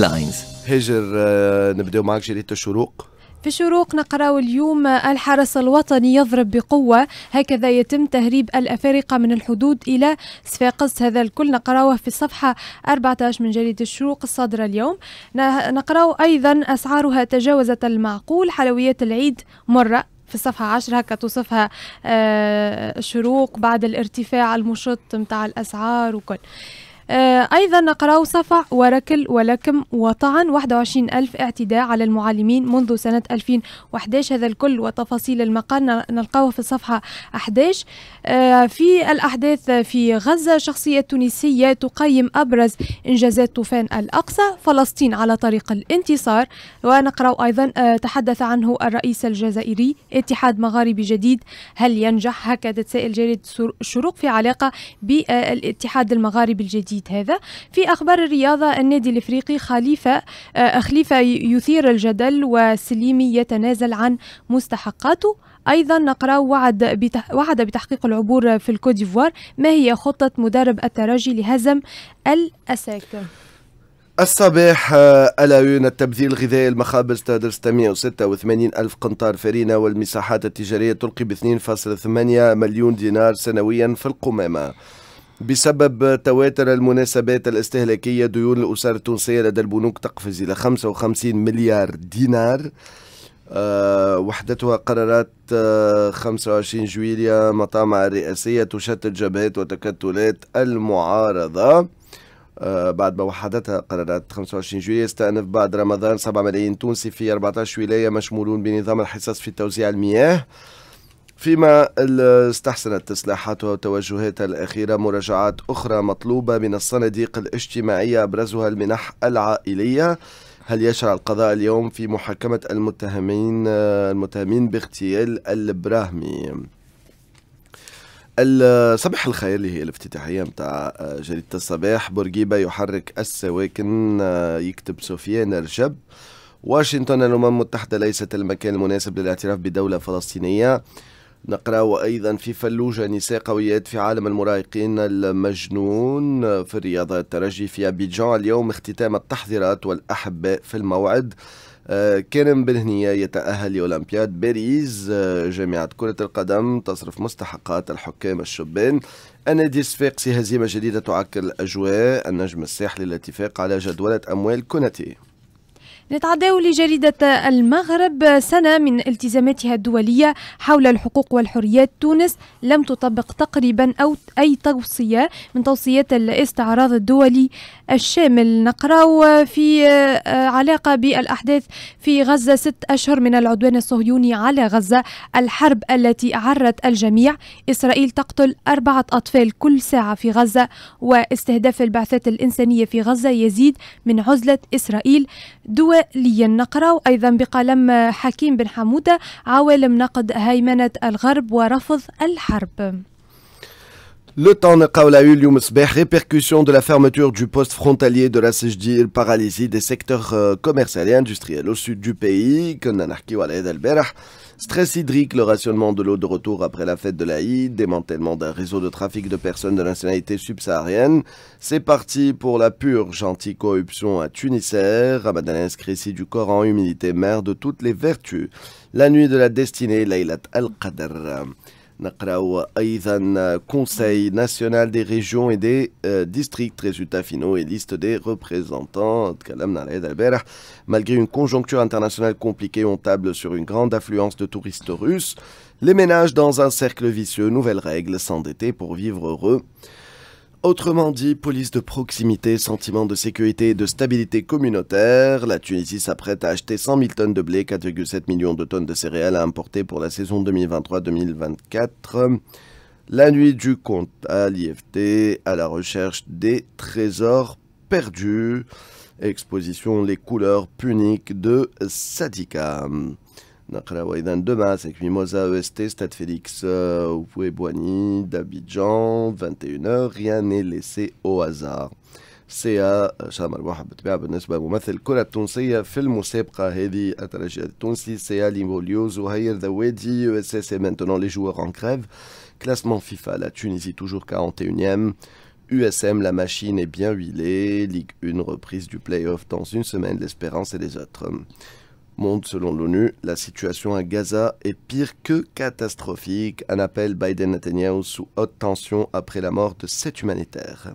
هيدلاينز هاجر نبداو معك جريده الشروق في الشروق نقرأ اليوم آه، الحرس الوطني يضرب بقوة هكذا يتم تهريب الأفارقة من الحدود إلى صفاقس هذا الكل نقرأه في الصفحة 14 من جريدة الشروق الصادرة اليوم نقرأ أيضا أسعارها تجاوزت المعقول حلويات العيد مرة في الصفحة 10 هكا توصفها آه، الشروق بعد الارتفاع المشط متاع الأسعار وكل آه، أيضا نقرأ صفع وركل ولكم وطعن 21 ألف اعتداء على المعلمين منذ سنة 2011 هذا الكل وتفاصيل المقال نلقاه في الصفحة 11 آه، في الأحداث في غزة شخصية تونسية تقيم أبرز إنجازات طوفان الأقصى فلسطين على طريق الانتصار ونقرأ أيضا آه، تحدث عنه الرئيس الجزائري اتحاد مغاربي جديد هل ينجح هكذا تسائل جريدة شروق في علاقة بالاتحاد المغاربي الجديد الجديد هذا في أخبار الرياضة النادي الإفريقي خليفة آه، خليفة يثير الجدل وسليمي يتنازل عن مستحقاته ايضا نقرا وعد بتح... وعد بتحقيق العبور في الكوديفوار ما هي خطه مدرب الترجي لهزم الأساك الصباح آه، ألاوين التبذير الغذائي المخابز تهدر 686 ألف قنطار فرينة والمساحات التجارية تلقي ب 2.8 مليون دينار سنويا في القمامة بسبب تواتر المناسبات الاستهلاكية ديون الأسر التونسية لدى البنوك تقفز إلى 55 مليار دينار آه، وحدتها قرارات 25 آه، جويليا مطامع الرئاسية تشتت جبهات وتكتلات المعارضة آه، بعد ما وحدتها قرارات 25 جويليا استأنف بعد رمضان 7 ملايين تونسي في 14 ولاية مشمولون بنظام الحصص في توزيع المياه فيما استحسنت تصلاحاتها وتوجهاتها الأخيرة مراجعات أخرى مطلوبة من الصناديق الاجتماعية أبرزها المنح العائلية هل يشرع القضاء اليوم في محاكمة المتهمين المتهمين باغتيال البراهمي صباح الخير اللي هي الافتتاحيه متاع جريده الصباح بورقيبه يحرك السواكن يكتب سفيان رجب واشنطن الامم المتحده ليست المكان المناسب للاعتراف بدوله فلسطينيه نقرأ أيضا في فلوجة نساء قويات في عالم المراهقين المجنون في الرياضة الترجي في أبيجان اليوم اختتام التحضيرات والأحباء في الموعد آه، كريم بن هنية يتأهل لأولمبياد باريس آه، جامعة كرة القدم تصرف مستحقات الحكام الشبان النادي الصفاقسي هزيمة جديدة تعكر الأجواء النجم الساحلي الاتفاق على جدولة أموال كونتي نتعداو لجريدة المغرب سنة من التزاماتها الدولية حول الحقوق والحريات تونس لم تطبق تقريبا أو أي توصية من توصيات الاستعراض الدولي الشامل نقراو في آه، علاقة بالأحداث في غزة ست أشهر من العدوان الصهيوني على غزة الحرب التي أعرت الجميع إسرائيل تقتل أربعة أطفال كل ساعة في غزة واستهداف البعثات الإنسانية في غزة يزيد من عزلة إسرائيل دول دوليا النقرة أيضا بقلم حكيم بن حمودة عوالم نقد هيمنة الغرب ورفض الحرب Le temps Tanaqaoul a eu lieu répercussions de la fermeture du poste frontalier de la Sejdi, paralysie des secteurs commerciaux et industriels au sud du pays. comme l'a dit Albert. Stress hydrique, le rationnement de l'eau de retour après la fête de l'Aïd, démantèlement d'un réseau de trafic de personnes de nationalité subsaharienne. C'est parti pour la purge anti-corruption à Tunisair. Ramadan inscrit du Coran, humilité mère de toutes les vertus. La nuit de la destinée, Laylat al-Qadr. نقراو Conseil euh, Conseil National régions régions et des euh, résultats et liste liste liste des représentants. malgré une conjoncture internationale compliquée on table sur une grande affluence de touristes russes les ménages dans un cercle vicieux nouvelles règles, s'endetter pour vivre heureux Autrement dit, police de proximité, sentiment de sécurité et de stabilité communautaire, la Tunisie s'apprête à acheter 100 000 tonnes de blé, 4,7 millions de tonnes de céréales à importer pour la saison 2023-2024. La nuit du compte à l'IFT à la recherche des trésors perdus. Exposition Les couleurs puniques de Sadika demain, c'est Mimosa EST, Stade Félix, euh, d'Abidjan, 21h, rien n'est laissé au hasard. سي شام ارواح بالطبيعه بالنسبه لممثل كره التونسيه في المسابقه هذه الترجي التونسي سي علي موليوز وهير ذوادي 41e USM, la machine est bien huilée. Ligue 1, reprise du playoff dans une semaine. L'espérance et les autres. monde selon l'ONU. La situation à Gaza est pire que catastrophique. Un appel Biden-Netanyahu sous haute tension après la mort de sept humanitaires.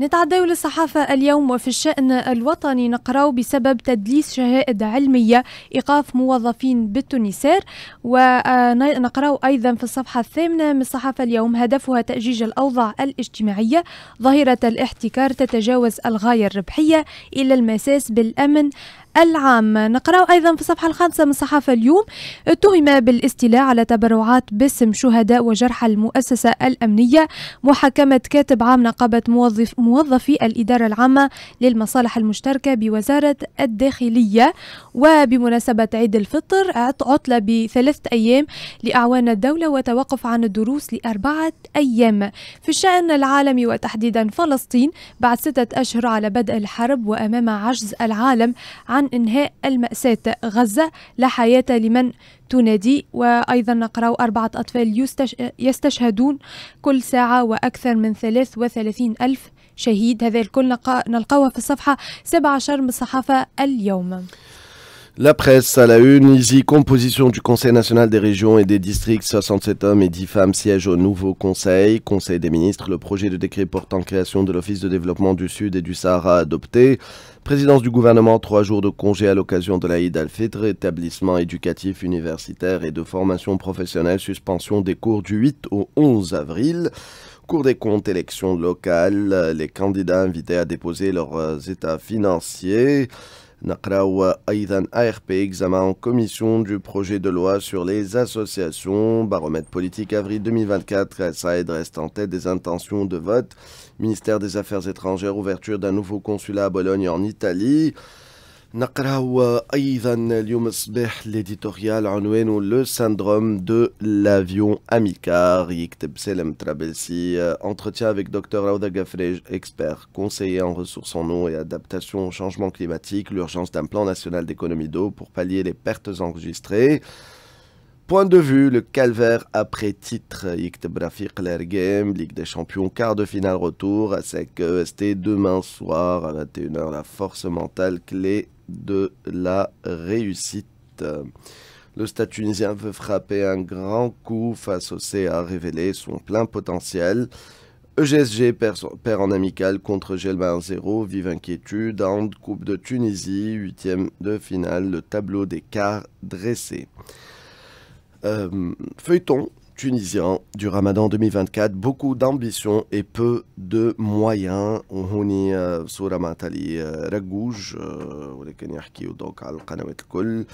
نتعداو للصحافة اليوم وفي الشأن الوطني نقراو بسبب تدليس شهائد علمية إيقاف موظفين بالتونسير ونقراو أيضا في الصفحة الثامنة من الصحافة اليوم هدفها تأجيج الأوضاع الاجتماعية ظاهرة الاحتكار تتجاوز الغاية الربحية إلى المساس بالأمن العام نقرأ أيضا في الصفحة الخامسة من صحافة اليوم اتهم بالاستيلاء على تبرعات باسم شهداء وجرحى المؤسسة الأمنية محاكمة كاتب عام نقابة موظف موظفي الإدارة العامة للمصالح المشتركة بوزارة الداخلية وبمناسبة عيد الفطر عطلة بثلاثة أيام لأعوان الدولة وتوقف عن الدروس لأربعة أيام في الشأن العالمي وتحديدا فلسطين بعد ستة أشهر على بدء الحرب وأمام عجز العالم عن عن إنهاء المأساة غزة لا حياة لمن تنادي وأيضا نقرأ أربعة أطفال يستشهدون كل ساعة وأكثر من 33 ألف شهيد هذا الكل نلقاه في الصفحة 17 من الصحافة اليوم La presse à la une, composition du Conseil national des régions et des districts, 67 hommes et 10 femmes siègent au nouveau Conseil. Conseil des ministres, le projet de décret portant création de l'Office de développement du Sud et du Sahara adopté. Présidence du gouvernement, trois jours de congé à l'occasion de l'Aïd al-Fitr, établissement éducatif, universitaire et de formation professionnelle, suspension des cours du 8 au 11 avril. Cours des comptes, élections locales, les candidats invités à déposer leurs euh, états financiers. Nakrawa أيضا ARP examen en commission du projet de loi sur les associations, baromètre politique avril 2024, Saïd reste en tête des intentions de vote, ministère des Affaires étrangères, ouverture d'un nouveau consulat à Bologne en Italie, نقراو ايضا اليوم l'éditorial ليديتوريال le syndrome de l'avion لافيون اميكار يكتب entretien avec Dr Raouda Gafrej expert conseiller en ressources en eau et adaptation au changement climatique l'urgence d'un plan national d'économie d'eau pour pallier les pertes enregistrées Point de vue, le calvaire après titre. Yikteb Rafiq Game, Ligue des Champions, quart de finale retour à SEC EST demain soir à 21h. La force mentale clé de la réussite. Le stade tunisien veut frapper un grand coup face au CA, révéler son plein potentiel. EGSG perd, en amical contre Gelba 1-0, vive inquiétude, Hand, Coupe de Tunisie, huitième de finale, le tableau des quarts dressé. Euh, feuilleton tunisien du Ramadan 2024. Beaucoup d'ambition et peu de moyens. Euh, sur euh, euh,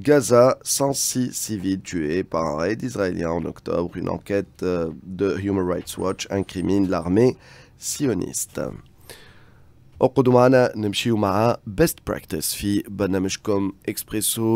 Gaza, 106 civils tués par un raid israélien en octobre. Une enquête de Human Rights Watch incrimine l'armée sioniste. نمشيو مع best practice في برنامجكم expresso.